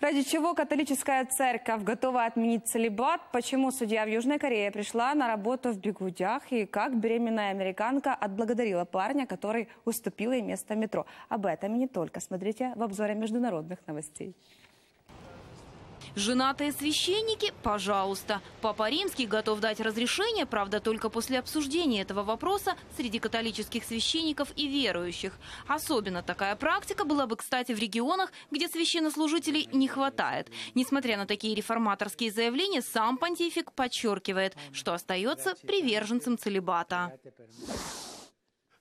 Ради чего католическая церковь готова отменить целебат? Почему судья в Южной Корее пришла на работу в бегудях? И как беременная американка отблагодарила парня, который уступил ей место метро? Об этом и не только. Смотрите в обзоре международных новостей. Женатые священники – пожалуйста. Папа Римский готов дать разрешение, правда, только после обсуждения этого вопроса среди католических священников и верующих. Особенно такая практика была бы, кстати, в регионах, где священнослужителей не хватает. Несмотря на такие реформаторские заявления, сам понтифик подчеркивает, что остается приверженцем целебата.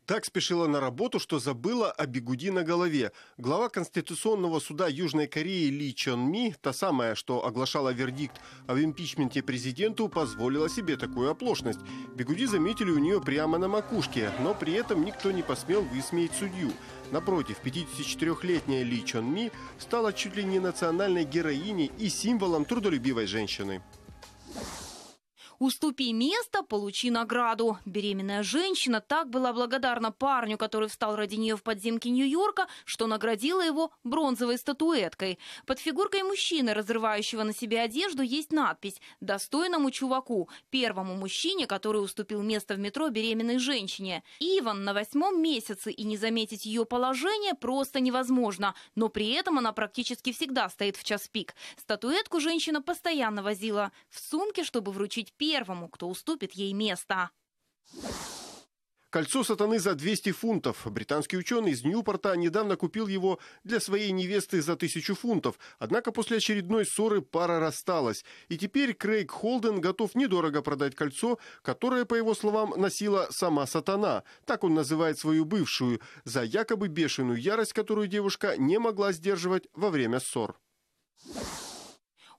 Так спешила на работу, что забыла о бигуди на голове. Глава Конституционного суда Южной Кореи Ли Чон Ми, та самая, что оглашала вердикт об импичменте президенту, позволила себе такую оплошность. Бигуди заметили у нее прямо на макушке, но при этом никто не посмел высмеять судью. Напротив, 54-летняя Ли Чон Ми стала чуть ли не национальной героиней и символом трудолюбивой женщины. Уступи место, получи награду. Беременная женщина так была благодарна парню, который встал ради нее в подземке Нью-Йорка, что наградила его бронзовой статуэткой. Под фигуркой мужчины, разрывающего на себе одежду, есть надпись «Достойному чуваку», первому мужчине, который уступил место в метро беременной женщине. Иван на восьмом месяце и не заметить ее положение просто невозможно, но при этом она практически всегда стоит в час пик. Статуэтку женщина постоянно возила в сумке, чтобы вручить первую первому, кто уступит ей место. Кольцо сатаны за 200 фунтов. Британский ученый из Ньюпорта недавно купил его для своей невесты за 1000 фунтов. Однако после очередной ссоры пара рассталась. И теперь Крейг Холден готов недорого продать кольцо, которое, по его словам, носила сама сатана. Так он называет свою бывшую. За якобы бешеную ярость, которую девушка не могла сдерживать во время ссор.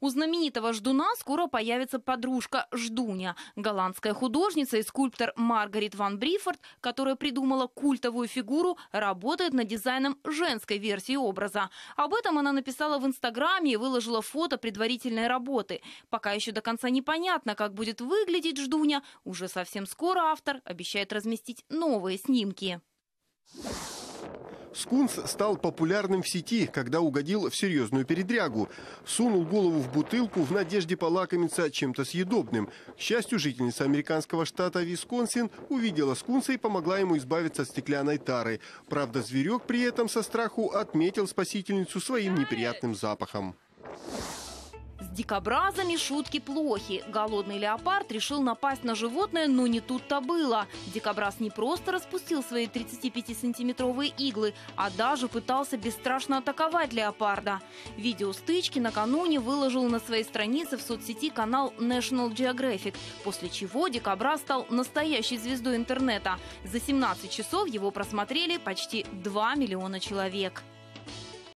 У знаменитого ждуна скоро появится подружка Ждуня, голландская художница и скульптор Маргарет Ван Брифорд, которая придумала культовую фигуру, работает над дизайном женской версии образа. Об этом она написала в Инстаграме и выложила фото предварительной работы. Пока еще до конца непонятно, как будет выглядеть Ждуня. Уже совсем скоро автор обещает разместить новые снимки. Yeah. Скунс стал популярным в сети, когда угодил в серьезную передрягу. Сунул голову в бутылку в надежде полакомиться чем-то съедобным. К счастью, жительница американского штата Висконсин увидела скунса и помогла ему избавиться от стеклянной тары. Правда, зверек при этом со страху отметил спасительницу своим неприятным запахом дикобразами шутки плохи. Голодный леопард решил напасть на животное, но не тут-то было. Дикобраз не просто распустил свои 35-сантиметровые иглы, а даже пытался бесстрашно атаковать леопарда. Видео стычки накануне выложил на своей странице в соцсети канал National Geographic, после чего дикобраз стал настоящей звездой интернета. За 17 часов его просмотрели почти 2 миллиона человек.